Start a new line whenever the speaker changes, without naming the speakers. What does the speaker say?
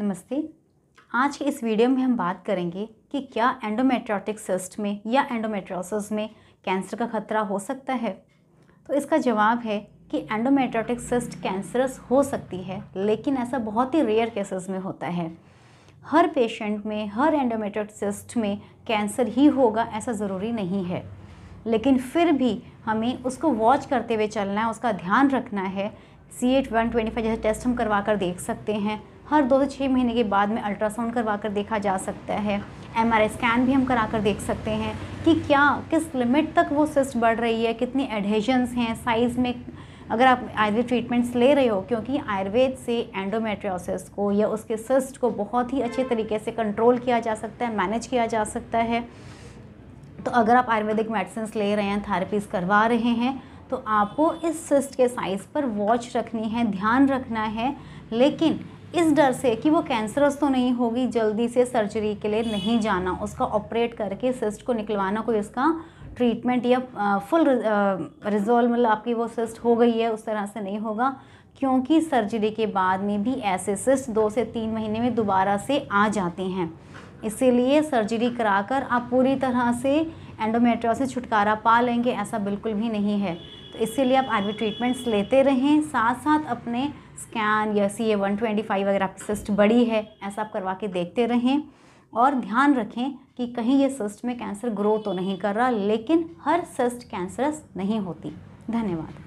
नमस्ते आज के इस वीडियो में हम बात करेंगे कि क्या एंडोमेट्रोटिक सिस्ट में या एंडोमेट्रोसिस में कैंसर का खतरा हो सकता है तो इसका जवाब है कि एंडोमेट्रोटिक सिस्ट कैंसरस हो सकती है लेकिन ऐसा बहुत ही रेयर केसेस में होता है हर पेशेंट में हर एंडोमेट्रोटिक सिस्ट में कैंसर ही होगा ऐसा ज़रूरी नहीं है लेकिन फिर भी हमें उसको वॉच करते हुए चलना है उसका ध्यान रखना है C eight one twenty five जैसे टेस्ट हम करवा कर देख सकते हैं हर दो से छः महीने के बाद में अल्ट्रासाउंड करवा कर देखा जा सकता है एम स्कैन भी हम करा कर देख सकते हैं कि क्या किस लिमिट तक वो सिस्ट बढ़ रही है कितनी एडहेजन्स हैं साइज़ में अगर आप आयुर्वेद ट्रीटमेंट्स ले रहे हो क्योंकि आयुर्वेद से एंडोमेट्रियोसिस को या उसके सिस्ट को बहुत ही अच्छे तरीके से कंट्रोल किया जा सकता है मैनेज किया जा सकता है तो अगर आप आयुर्वेदिक मेडिसिन ले रहे हैं थेरेपीज़ करवा रहे हैं तो आपको इस सिस्ट के साइज़ पर वॉच रखनी है ध्यान रखना है लेकिन इस डर से कि वो कैंसरस तो नहीं होगी जल्दी से सर्जरी के लिए नहीं जाना उसका ऑपरेट करके सिस्ट को निकलवाना कोई उसका ट्रीटमेंट या फुल रिजॉल्व मतलब आपकी वो सिस्ट हो गई है उस तरह से नहीं होगा क्योंकि सर्जरी के बाद में भी ऐसे सिस्ट दो से तीन महीने में दोबारा से आ जाते हैं इसीलिए सर्जरी कराकर आप पूरी तरह से एंडोमेट्रिया से छुटकारा पा लेंगे ऐसा बिल्कुल भी नहीं है तो इसीलिए आप आयुर्वेद ट्रीटमेंट्स लेते रहें साथ साथ अपने स्कैन या C A one twenty five अगर आपकी सिस्ट बड़ी है ऐसा आप करवा के देखते रहें और ध्यान रखें कि कहीं ये सिस्ट में कैंसर ग्रो तो नहीं कर रहा लेकिन हर सिस्ट कैंसरस नहीं होती धन्यवाद